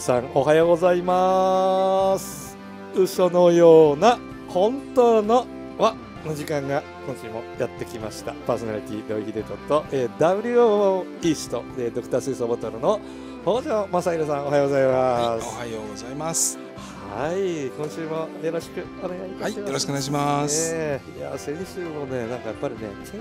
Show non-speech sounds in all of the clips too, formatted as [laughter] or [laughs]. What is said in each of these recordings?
さんおはようございます嘘のような本当のはの時間が今週もやってきましたパーソナリティ土井秀人と、えー、WO イースト、えー、ドクター水槽ボトルの北条正弘さんおはようございます、はい、おはようございますはい今週もよろしくお願いします、はい、よろしくお願いします、ね、いや先週もねなんかやっぱりね健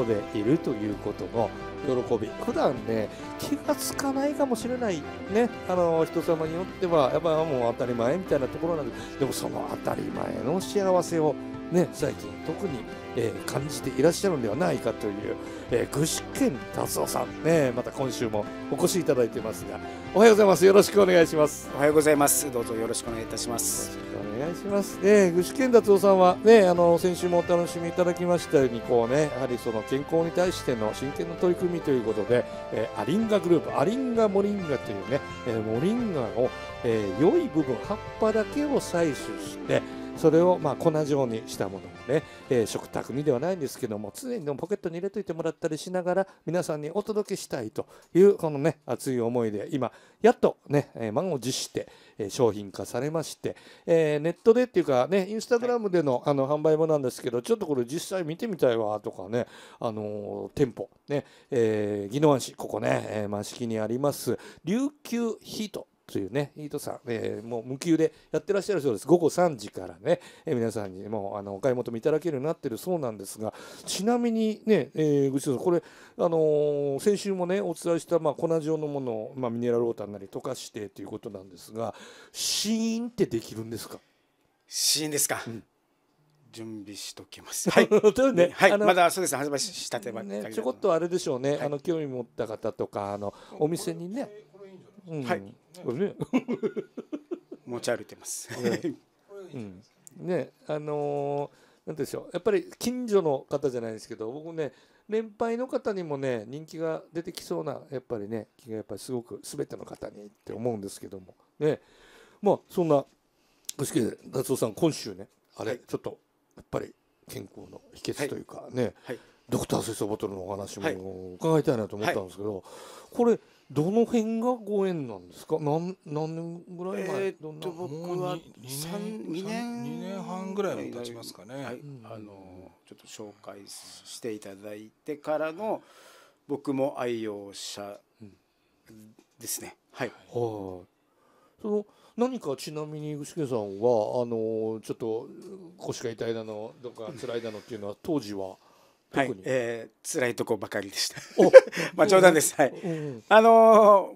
康でいるということも喜び普段ね気がつかないかもしれないねあの人様によってはやっぱりもう当たり前みたいなところなんででもその当たり前の幸せをね、最近特に、えー、感じていらっしゃるんではないかという、えー、具志堅達夫さん、ね、また今週もお越しいただいてますがおはようございますよろしくお願いしますおはようございますどうぞよろしくお願いいたしますよろしくお願いします、えー、具志堅達夫さんはねあの先週もお楽しみいただきましたようにこうねやはりその健康に対しての真剣な取り組みということで、えー、アリンガグループアリンガモリンガというね、えー、モリンガの、えー、良い部分葉っぱだけを採取してそれをまあ粉状にしたものもね、えー、食卓にではないんですけども常にでもポケットに入れといてもらったりしながら皆さんにお届けしたいというこのね熱い思いで今やっとね満を持して商品化されまして、えー、ネットでっていうかねインスタグラムでのあの販売もなんですけどちょっとこれ実際見てみたいわとかねあのー、店舗ね、えー、宜野湾市ここね、えー、にあります琉球ヒートというね、イートさん、えー、もう無休でやってらっしゃるそうです。午後3時からね、えー、皆さんにもうあのお買い求めいただけるようになってるそうなんですが、ちなみにね、えぐちさん、これ、あのー、先週もね、お伝えした、まあ、粉状のもの、まあ、ミネラルウォーターなり溶かしてということなんですが、シーンってできるんですかシーンですか。うん準備しときます。はい。[laughs] ね、はい。まだそうです。発売したてばっかり、ね、ちょこっとあれでしょうね。はい、あの興味持った方とかあのお店にね。はい、ね、持ち歩いてます。うん、[laughs] ねあのー、なんでしょうやっぱり近所の方じゃないですけど僕ね年配の方にもね人気が出てきそうなやっぱりね気がやっぱりすごく全ての方にって思うんですけどもねまあそんな具志堅達夫さん今週ねあれ、はい、ちょっとやっぱり健康の秘訣というかね、はいはい、ドクター水素ボトルのお話も伺いたいなと思ったんですけど、これどの辺がご縁なんですか。何何年ぐらい前。えー、っと僕は三二年二年半ぐらい経ちますかね。はい、あのちょっと紹介していただいてからの僕も愛用者ですね。はい。はい。その何かちなみに具志堅さんはあのちょっと腰が痛いだのとか辛いだのっていうのは当時は。はい、えー、辛いとこばかりでした。[laughs] まあ冗談です。はい。うんうん、あのー、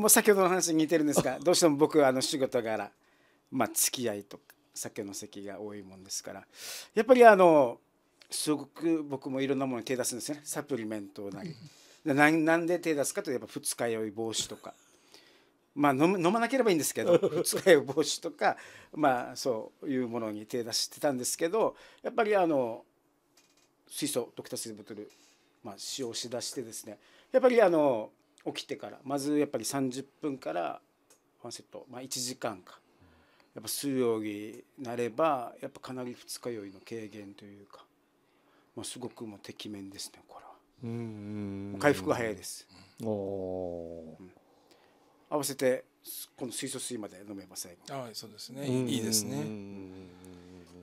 もう先ほどの話に似てるんですが、どうしても僕あの仕事柄まあ付き合いとか酒の席が多いもんですから、やっぱりあのすごく僕もいろんなものに手出すんですね。サプリメントなり。なん、なんで手出すかといえば二日酔い防止とか。まあ飲飲まなければいいんですけど二日酔い防止とかまあそういうものに手出してたんですけどやっぱりあの水素ドクター水素ボトル、まあ、使用しだしてですねやっぱりあの起きてからまずやっぱり30分からワンセット、まあ、1時間かやっぱ水曜日になればやっぱかなり二日酔いの軽減というか、まあ、すごくもうてきめんですねこれは。うん回復が早いです。おうん、合わせてこの水素水まで飲めば最後。あそうですね、いいですね。うん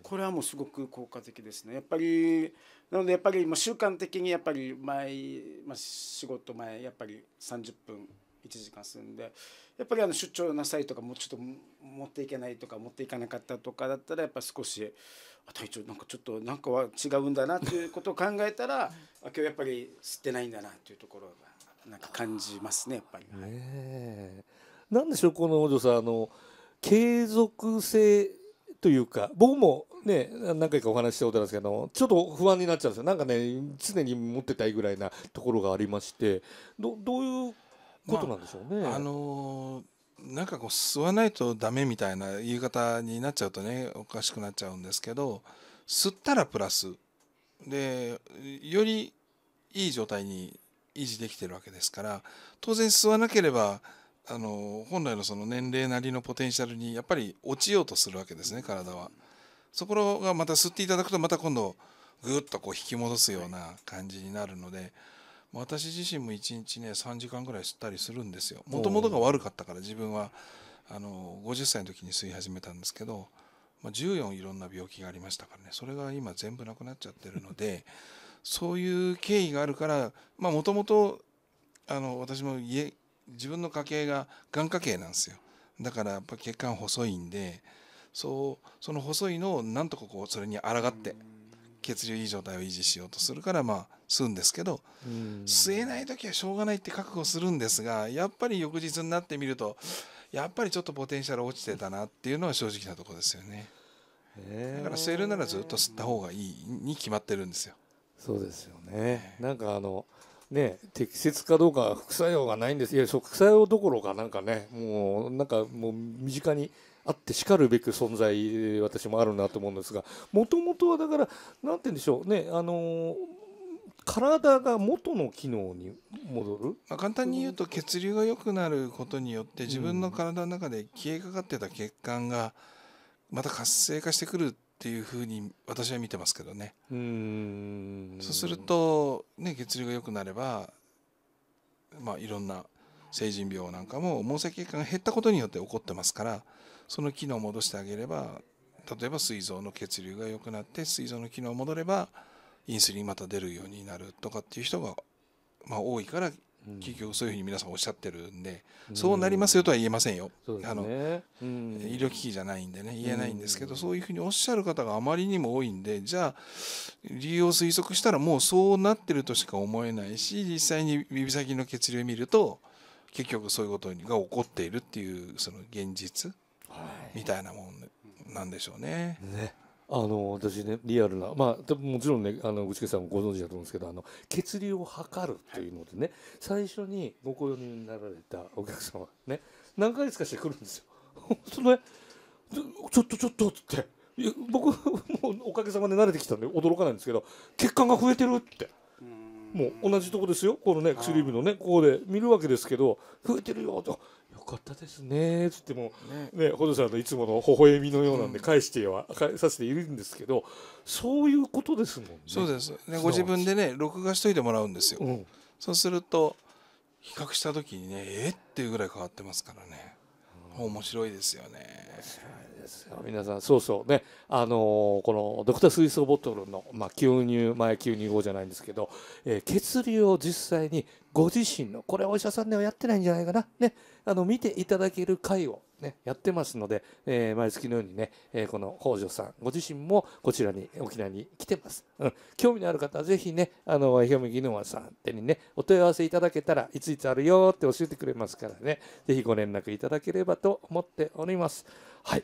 これはもうすごく効果的ですねやっぱりなのでやっぱり習慣的にやっぱり毎、まあ、仕事前やっぱり30分1時間するんでやっぱりあの出張なさいとかもうちょっと持っていけないとか持っていかなかったとかだったらやっぱ少し体調なんかちょっとなんかは違うんだなということを考えたら今日やっぱり吸ってないんだなというところがなんか感じますねやっぱり。なんでしょうこのお嬢さんあの継続性というか僕もね、何回かお話ししたことあるんですけどちょっと不安になっちゃうんですよなんかね常に持ってたいぐらいなところがありましてどどういうことなんでしょうね。まあ、あのーなんかこう吸わないとダメみたいな言い方になっちゃうとねおかしくなっちゃうんですけど吸ったらプラスでよりいい状態に維持できてるわけですから当然吸わなければあの本来のその年齢なりのポテンシャルにやっぱり落ちようとするわけですね体は。そこがまた吸っていただくとまた今度ぐっとこう引き戻すような感じになるので、私自身も1日ね3時間ぐらい吸ったりするんですよ。もともとが悪かったから自分はあの50歳の時に吸い始めたんですけど、まあ、14いろんな病気がありましたからねそれが今全部なくなっちゃってるので [laughs] そういう経緯があるからもともと私も家自分の家系ががん家系なんですよだからやっぱ血管細いんで。そうその細いのをなんとかこうそれに抗って血流いい状態を維持しようとするからまあ吸うんですけど吸えない時はしょうがないって覚悟するんですがやっぱり翌日になってみるとやっぱりちょっとポテンシャル落ちてたなっていうのは正直なところですよね。だから吸えるならずっと吸った方がいいに決まってるんですよ。そうですよね。なんかあのね、適切かどうか副作用がないんですいや副作用どころかなんかねもうなんかもう身近にあってしかるべく存在私もあるなと思うんですがもともとはだから何て言うんでしょうねあの体が元の機能に戻る、まあ、簡単に言うと血流が良くなることによって自分の体の中で消えかかってた血管がまた活性化してくるっていうふうに私は見てますけどねうんそうすると、ね、血流が良くなれば、まあ、いろんな成人病なんかも毛細血管が減ったことによって起こってますからその機能を戻してあげれば例えば膵臓の血流が良くなって膵臓の機能を戻ればインスリンまた出るようになるとかっていう人が、まあ、多いから結局そういうふうに皆さんおっしゃってるんで、うん、そうなりますよとは言えませんよ、あの、うん、医療機器じゃないんでね言えないんですけど、うん、そういうふうにおっしゃる方があまりにも多いんでじゃあ理由を推測したらもうそうなってるとしか思えないし実際に指先の血流を見ると結局そういうことが起こっているっていうその現実みたいなもんなんでしょうね。ねあの私ねリアルなまあもちろんねあの具志堅さんもご存知だと思うんですけどあの血流を測るというのでね、はい、最初にご購入になられたお客様ね何ヶ月かして来るんですよ。そのねちょっとちょっとって僕もうおかげさまで慣れてきたんで驚かないんですけど血管が増えてるって。もう同じとこですよこのね薬指のねここで見るわけですけど増えてるよと。よかったですねっつってもねホドさんのいつもの微笑みのようなんで返しては、返させているんですけどそういうことですもんね。そうです、ね、ご自分でね録画しといてもらうんですよ。うん、そうすると比較した時にねえっていうぐらい変わってますからね面白いですよね。ですよ皆さんそうそうねあのー、このドクター水槽ボトルの、まあ、吸入前吸入後じゃないんですけど、えー、血流を実際にご自身のこれお医者さんではやってないんじゃないかなねあの見ていただける回をね、やってますので、えー、毎月のようにね、えー、この北条さん、ご自身もこちらに、沖縄に来てます。うん、興味のある方はぜひね、あの、愛媛野湾さん手にね、お問い合わせいただけたらいついつあるよって教えてくれますからね、ぜひご連絡いただければと思っております。はい。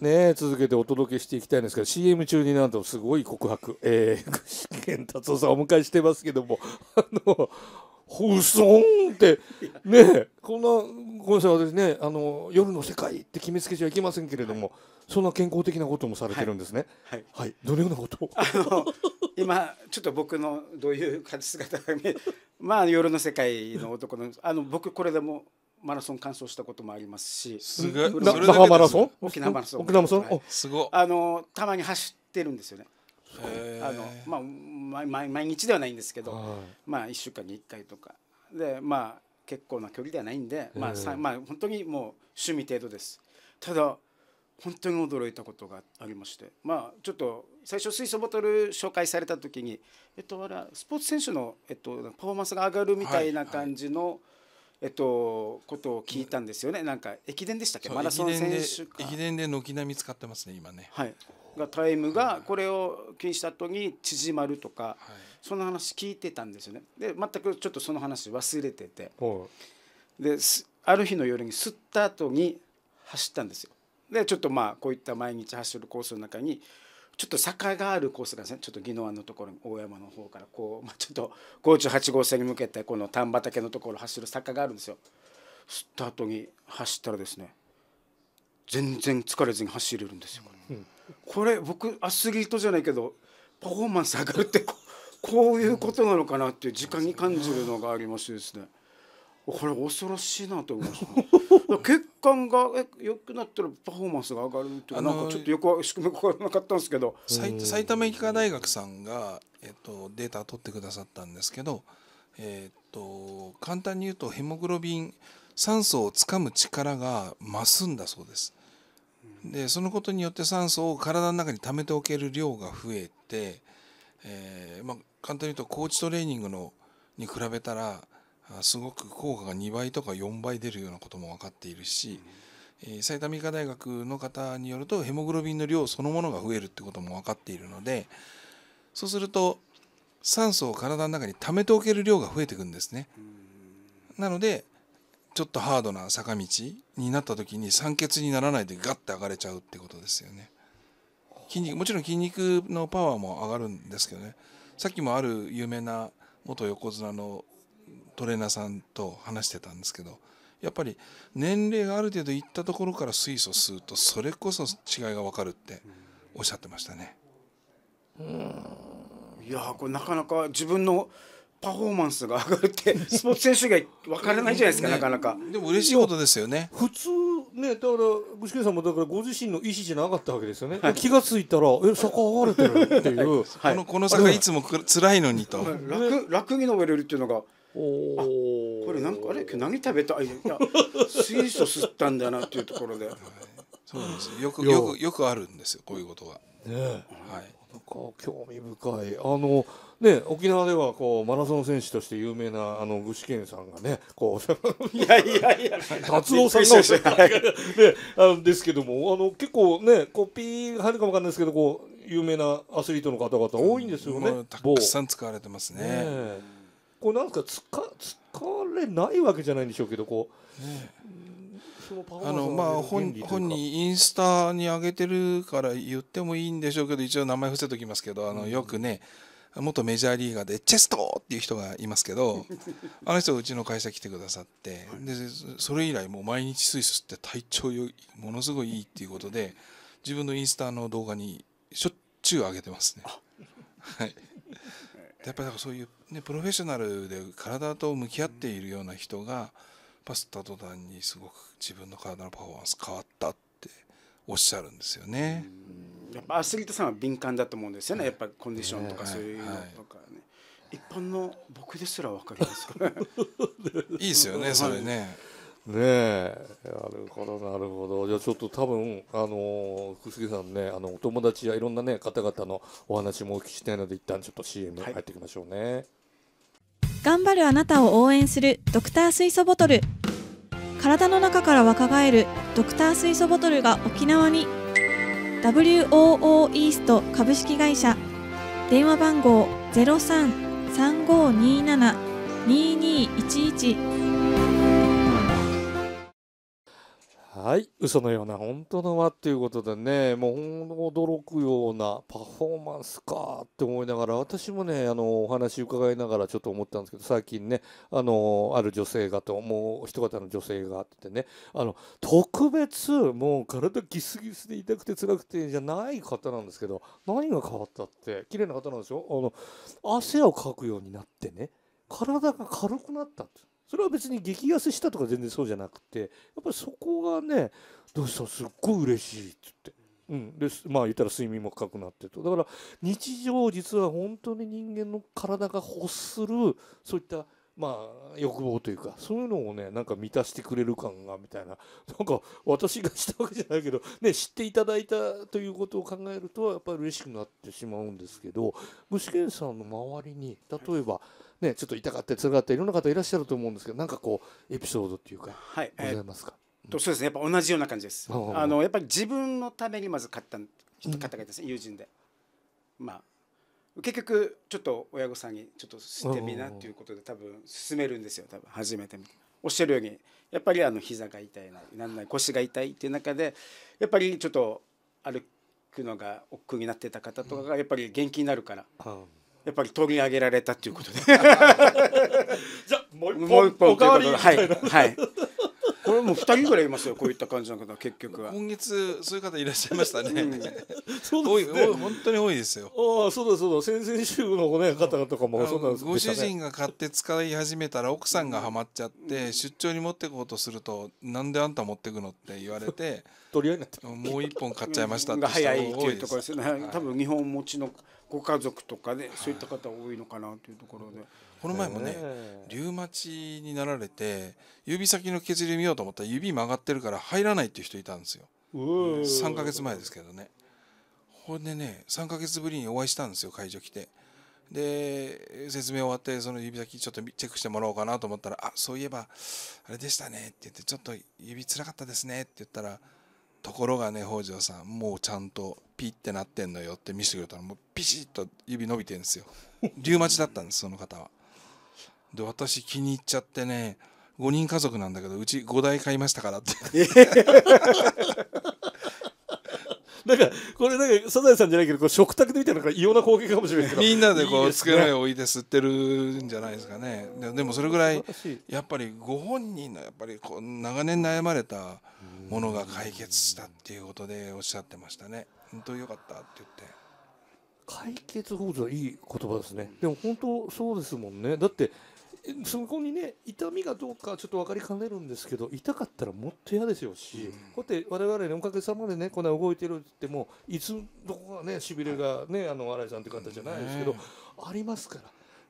ね、続けてお届けしていきたいんですけど CM 中になんとすごい告白、え志堅達夫さんお迎えしてますけどもあのうそんってねこんなこなさい私ねあの夜の世界って決めつけちゃいけませんけれども、はい、そんな健康的なこともされてるんですねはい、はい、はい、どのようなことあの今ちょっと僕のどういう姿がえ。まあ夜の世界の男のあの僕これでもマラソン完走したこともありますしすごい那覇マラソン沖縄マラソン沖縄マラソン、はすごい、あのたまに走ってるんですよねあのまあ毎毎日ではないんですけど、はい、まあ一週間に一回とかでまあ結構な距離ではないんで、まあさまあ、本当にもう趣味程度ですただ本当に驚いたことがありまして、まあ、ちょっと最初水素ボトル紹介された時に、えっと、あれスポーツ選手の、えっと、パフォーマンスが上がるみたいな感じの、はいはいえっと、ことを聞いたんですよね、なんか駅伝でしたっけ、マラソン選手か駅伝で軒並み使ってますね、今ね。はい、がタイムがこれを気にした後に縮まるとか、はい、その話聞いてたんですよね、で全くちょっとその話忘れてて、である日の夜に吸った後に走ったんですよ。でちょっとまあこういった毎日走るコースの中にちょっと坂があるコースがですねちょっと宜野湾のところ大山の方からこう、まあ、ちょっと58号線に向けてこの丹畑のところを走る坂があるんですよ。スタートに走ったらですね全然疲れずに走れるんですよ。うん、これ僕アスリートじゃないけどパフォーマンス上がるってこういうことなのかなっていう時間に感じるのがありましてですね。これ恐ろしいなと思いました血管 [laughs] が良くなったらパフォーマンスが上がるっていうなんかちょっとよく仕組み分からなかったんですけど埼玉医科大学さんが、えっと、データ取ってくださったんですけど、えっと、簡単に言うとヘモグロビン酸素をつかむ力が増すんだそうです。でそのことによって酸素を体の中に貯めておける量が増えて、えーまあ、簡単に言うと高地トレーニングのに比べたらすごく効果が2倍とか4倍出るようなことも分かっているし、え埼玉医科大学の方によるとヘモグロビンの量そのものが増えるってことも分かっているのでそうすると酸素を体の中に溜めておける量が増えていくんですね。なのでちょっとハードな坂道になった時に酸欠にならないでガッて上がれちゃうってことですよね。筋肉もちろん筋肉のパワーも上がるんですけどねさっきもある有名な元横綱のトレーナーさんと話してたんですけどやっぱり年齢がある程度いったところから水素吸うとそれこそ違いが分かるっておっしゃってましたね。うんいやこれなかなか自分のパフォーマンスが上がるって [laughs] スポーツ選手が分からないじゃないですか、ね、なかなかでも嬉しいことですよね普通ねだから具志堅さんもだからご自身の意思じゃなかったわけですよね、はい、気が付いたら「え坂上がれてる」っていう、[laughs] はい、このこの坂いつもつらいのにと、楽楽に登れるっていうのがあこれなんかあれ今日何食べたいや水素吸ったんだなっていうところでそうなんですよくよくよくあるんですよこういうことが。ねはい、なんか興味深いあの、ね、沖縄ではこうマラソン選手として有名なあの具志堅さんがねこういやいやいや達郎さんが、はい、ね、あのですけどもあの結構ねこうピー入るかもわかんないですけどこう有名なアスリートの方々多いんですよね、うん、たくさん使われてますね。ねこうなんかつか疲れないわけじゃないんでしょうけどこう、ね、あのまあ本本人インスタに上げてるから言ってもいいんでしょうけど一応名前伏せときますけどあのよくね、元メジャーリーガーでチェストっていう人がいますけど [laughs] あの人うちの会社来てくださって、はい、でそれ以来もう毎日スイスって体調よものすごいいいっていうことで自分のインスタの動画にしょっちゅう上げてますね。はいやっぱりそういう、ね、プロフェッショナルで体と向き合っているような人がパスタ途端にすごく自分の体のパフォーマンス変わったっておっしゃるんですよね。やっぱアスリートさんは敏感だと思うんですよね、やっぱコンディションとかそういうのとかね、はいはい、一般の僕ですら分かります [laughs] いいですよね、それね。ねえなるほどなるほどじゃあちょっと多分あの福助さんねあのお友達やいろんなね方々のお話もお聞きしたいので一旦ちょっと CM 入っていきましょうね、はい、頑張るあなたを応援するドクター水素ボトル体の中から若返るドクター水素ボトルが沖縄に WOO イースト株式会社電話番号0335272211はい、嘘のような本当の輪っていうことでね、もう驚くようなパフォーマンスかって思いながら、私もね、あのお話伺いながらちょっと思ったんですけど、最近ね、あのある女性がと、もう一方の女性がってね、あの特別、もう体ギスギスで痛くて辛くてじゃない方なんですけど、何が変わったって、綺麗な方なんですよ、あの汗をかくようになってね、体が軽くなったって。それは別に激せしたとか全然そうじゃなくてやっぱりそこがね「どうしたすっごい嬉しい」っつって。うん、でまあ言ったら睡眠も深くなってとだから日常実は本当に人間の体が欲するそういったまあ、欲望というかそういうのをねなんか満たしてくれる感がみたいななんか私がしたわけじゃないけど、ね、知っていただいたということを考えるとやっぱり嬉しくなってしまうんですけど具志堅さんの周りに例えば、はいね、ちょっと痛かったりらかったりいろんな方いらっしゃると思うんですけどなんかこうエピソードっていうか、はい、ございますか、えー、とそうですねやっぱ同じような感じです、あのやっぱり自分のためにまず買った人方がいですね、友人でまあ結局ちょっと親御さんにちょっとしてみなっていうことで多分進めるんですよ多分初めておっしゃるようにやっぱりあの膝が痛いななんない腰が痛いっていう中でやっぱりちょっと歩くのが億劫になってた方とかがやっぱり元気になるから、うんやっぱり取り上げられたということで [laughs] じゃあもう一本はい、はいこれもう2人ぐらいいますよこういった感じの方結局は今月そういう方いらっしゃいましたね、うん、そうですね本当に多いですよああそうだそうだ先々週のね方とかもそうなんです、ご主人が買って使い始めたら奥さんがハマっちゃって、うん、出張に持ってこうとするとなんであんた持ってくのって言われて [laughs] 取り合いになってもう一本買っちゃいましたって早いっていうところですね、はい、多分日本持ちのご家族とかで、ね、そういった方多いのかなというところで。この前もね、リウマチになられて指先の血流見ようと思ったら指曲がってるから入らないっていう人いたんですよ3ヶ月前ですけどねほんでね3ヶ月ぶりにお会いしたんですよ会場来てで説明終わってその指先ちょっとチェックしてもらおうかなと思ったら「あそういえばあれでしたね」って言って「ちょっと指つらかったですね」って言ったらところがね北条さんもうちゃんとピッてなってんのよって見せてくれたらもうピシッと指伸びてるんですよリウマチだったんですその方はで私気に入っちゃってね5人家族なんだけどうち5台買いましたからって [laughs] なんかこれなんかサザエさんじゃないけどこ食卓で見たら異様な光景かもしれないけどみんなでこう机の上置いて吸ってるんじゃないですかねでもそれぐらいやっぱりご本人のやっぱりこう長年悩まれたものが解決したっていうことでおっしゃってましたね本当よかったって言って解決法図はいい言葉ですねでも本当そうですもんねだってそこにね痛みがどうかちょっと分かりかねるんですけど痛かったらもっと嫌ですよし、うん、こうやって我々ねおかげさまでねこんな動いてるって言ってもいつどこがねしびれがね、はい、あの新井さんって方じゃないですけど、ね、ありますから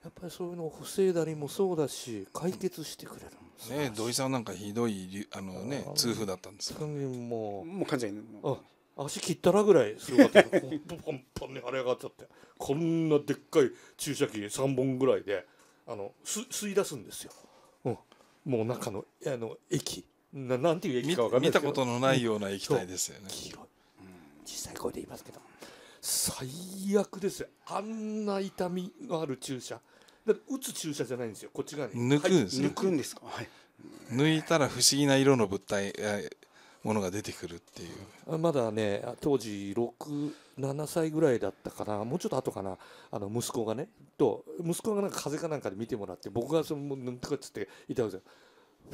やっぱりそういうのを防いだりもそうだし解決してくれるね土井さんなんかひどいあのね痛風だったんですよももう完全にあ足切ったらぐらいすごかった [laughs] ンンに腫れ上がっちゃってこんなでっかい注射器3本ぐらいで。あの吸い出すんですよ、うん、もう中のあの液ななんていう液か分かんない見たことのないような液体ですよね、黄色い、うん、実際これで言いますけど最悪ですよあんな痛みのある注射だ打つ注射じゃないんですよこっち側に抜くんです、はい、抜くんですか、はい、抜いたら不思議な色の物体ものが出てくるっていうまだね当時67歳ぐらいだったかなもうちょっと後かなあの息子がねと息子がなんか風邪かなんかで見てもらって僕がそのなんとかっつっていたわけで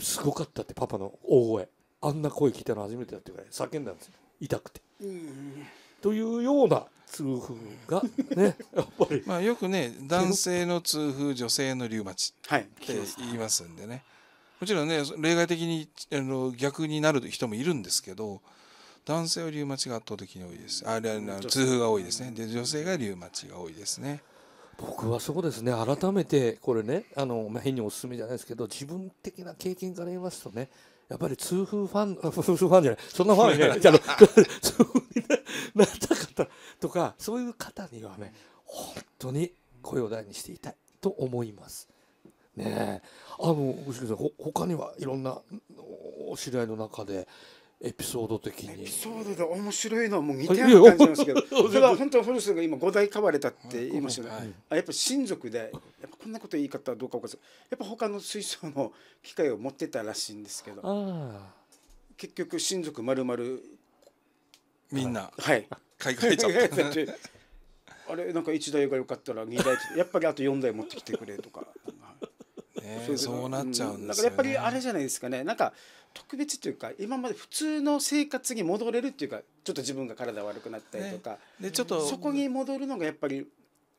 すすごかったってパパの大声あんな声聞いたの初めてだってぐらい叫んだんですよ痛くて。というような痛風がね [laughs] やっぱりまあよくね男性の痛風女性のリウマチって言いますんでね。はいもちろんね例外的にあの逆になる人もいるんですけど男性はリウマチが圧倒的に多いですあ痛風が多いですねで女性がリウマチが多いですね。僕はそうですね改めてこれねあの、変におすすめじゃないですけど自分的な経験から言いますとねやっぱり痛風ファン、[laughs] 痛風ファンじゃない、そんなファンゃない、[laughs] あ、痛風になった方とか、そういう方にはね、本当に声を大にしていたいと思います。ねあのさんほ他にはいろんなお知り合いの中でエピソード的にエピソードで面白いのはもう似てある感じなんですけどそれは本当古んが今5代買われたって言いましたね、はい、あやっぱ親族でやっぱこんなこと言い方はどうか分かんないやっぱ他の水槽の機械を持ってたらしいんですけど結局親族まるまるみんなはい買い替えちゃったあれなんか1台が良かったら2台やっぱりあと4台持ってきてくれとかそうなっちゃうんです、ね、だからやっぱりあれじゃないですかねなんか特別というか今まで普通の生活に戻れるっていうかちょっと自分が体悪くなったりとか、ね、でちょっとそこに戻るのがやっぱり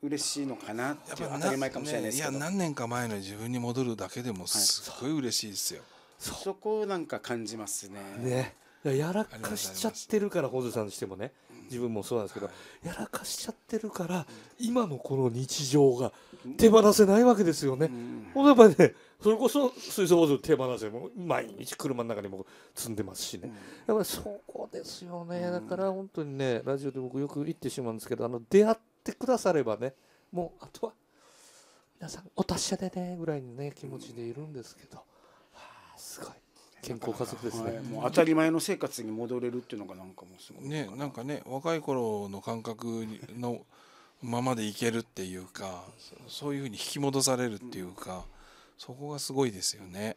嬉しいのかなっていう当たり前かもしれないですけど、ね、いや何年か前の自分に戻るだけでもすごい嬉しいですよ、はい、そそこなんか感じますねねやらかしちゃってるから、ね、ホさんにしてもね自分もそうなんですけど、やらかしちゃってるから今のこの日常が手放せないわけですよね。うん、やっぱりねそれこそ水素ボト手放せも毎日車の中にも積んでますしね、やっぱりそこですよね、だから本当にねラジオで僕よく言ってしまうんですけどあの出会ってくださればねもうあとは皆さんお達者でねぐらいのね気持ちでいるんですけど、はあすごい。健康家族ですね、はい、もう当たり前の生活に戻れるっていうのがなんかもすごいねなんかね若い頃の感覚のままでいけるっていうかそういうふうに引き戻されるっていうか、うん、そこがすごいですよね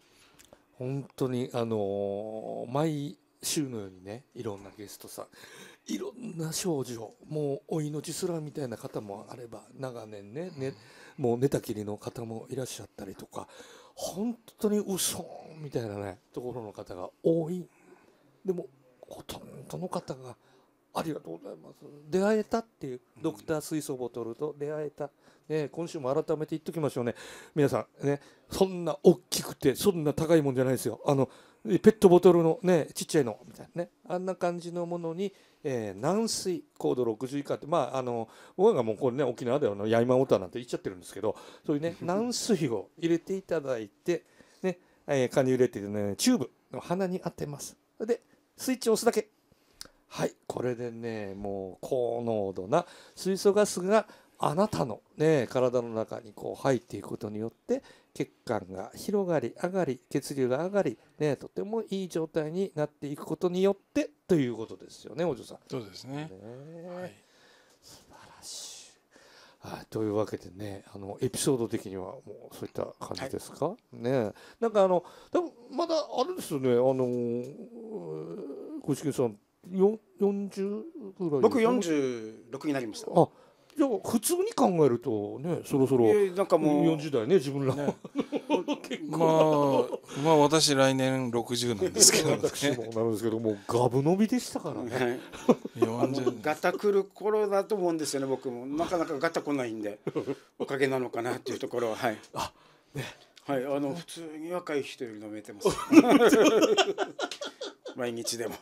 本当にあの毎週のようにねいろんなゲストさんいろんな症状もうお命すらみたいな方もあれば長年ねね、うん、もう寝たきりの方もいらっしゃったりとか本当に嘘みたいなねところの方が多いでもほとんどの方がありがとうございます出会えたっていう、ドクター水素ボトルと出会えた、ね、今週も改めて言っときましょうね皆さんねそんな大きくてそんな高いもんじゃないですよあのペットボトルのねちっちゃいのみたいなねあんな感じのものにえー、軟水高度60以下って、まあ、あの僕がもうこれ、ね、沖縄ではの八重山タなんて言っちゃってるんですけどそういうね [laughs] 軟水を入れていただいて、ねえー、蚊に入れてねチューブの鼻に当てますでスイッチを押すだけはいこれでねもう高濃度な水素ガスがあなたの、ね、体の中にこう入っていくことによって血管が広がり上がり血流が上がり、ね、とてもいい状態になっていくことによってということですよねお嬢さん。そうですね、ね、はい、素晴らしいはい、というわけでねあのエピソード的にはもうそういった感じですか、はい、ねなんかあの多分まだあれですよねあの小池さん四0ぐらい僕46になりましたあじゃ普通に考えるとねそろそろなんかもう40代ね自分ら、ね、[laughs] まあまあ私来年60なんですけど、ね、私もなんですけどもガブ伸びでしたからねガタくる頃だと思うんですよね僕もなかなかガタ来ないんでおかげなのかなっていうところははいあねはい、あの普通に若い人より飲めてます。[laughs] 毎日でも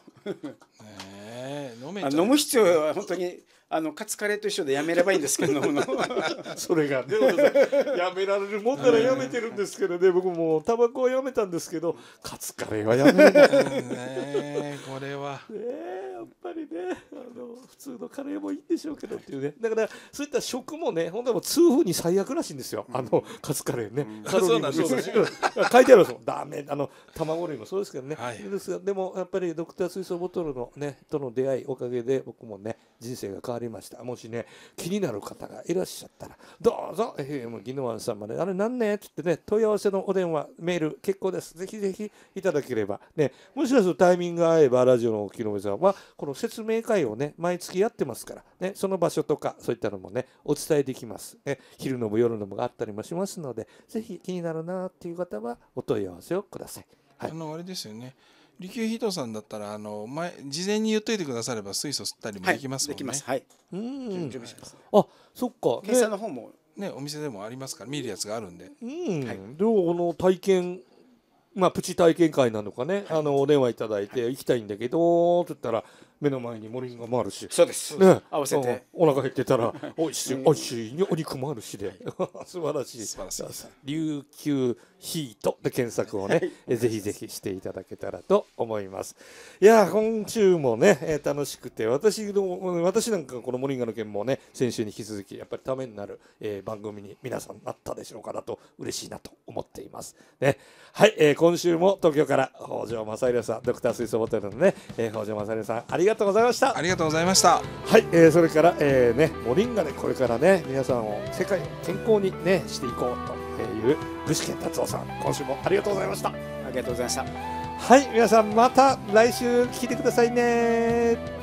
ね。飲飲む必要は本当にあのカツカレーと一緒でやめればいいんですけど [laughs] それがねやめられるもんならやめてるんですけどね僕もタバコはやめたんですけどカツカレーはやめない [laughs] これは、ね、やっぱりねあの普通のカレーもいいんでしょうけどっていうねだからそういった食もね本当はも痛風に最悪らしいんですよ、あのカツカレーね、うん、カロリーも書いてあるんですもんダメあの卵類もそうですけどね、はい、ですがでもやっぱりドクター水素ボトルのねとの出会いおかげで僕もね人生が変わりましたもしね気になる方がいらっしゃったらどうぞ FM ギノワンさんまであれ何ねっつってね問い合わせのお電話メール結構ですぜひぜひいただければねもしかするとタイミングが合えばラジオの木の上さんはこの説明会をね、毎月やってますから、ね、その場所とか、そういったのもね、お伝えできます。ね、昼の部、夜の部があったりもしますので、ぜひ気になるなっていう方は、お問い合わせをください。はい、あの、あれですよね。利休ヒトさんだったらあの前事前に言っといてくだされば水素吸ったりもできますもんね。はい、できます。はい。うん。準備します、ね、あ、そっか。検査の方もねお店でもありますから見るやつがあるんで。うん。はい、でこの体験まあ、プチ体験会なのかね、あの、お電話いただいて、行きたいんだけど、つったら、目の前にモリンガもあるしそうですね合わせてお腹減ってたらおい [laughs] しい、うん、おいしいお肉もあるしで [laughs] 素晴らしい素晴らしい琉球ヒートで検索をね、はい、ぜひぜひしていただけたらと思いますいや今週もね、えー、楽しくて私の私なんかこのモリンガの件もね先週に引き続きやっぱりためになる、えー、番組に皆さんなったでしょうからと嬉しいなと思っていますねはい、えー、今週も東京から北条正弘さんドクター水素ボトルのね、えー、北条正弘さんありがとうがとうございましたありがとうございましたはい、えー、それから、えー、ねモリンガでこれからね皆さんを世界を健康にねしていこうという具志堅達夫さん今週もありがとうございましたありがとうございましたはい皆さんまた来週聞いてくださいね